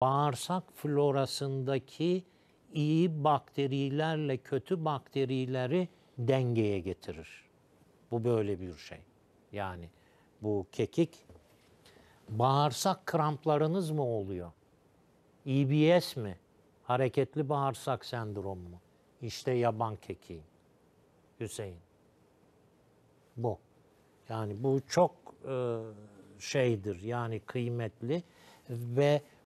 bağırsak florasındaki iyi bakterilerle kötü bakterileri dengeye getirir. Bu böyle bir şey. Yani bu kekik bağırsak kramplarınız mı oluyor? EBS mi? Hareketli bağırsak sendromu mu? İşte yaban kekiği. Hüseyin. Bu. Yani bu çok e, şeydir yani kıymetli ve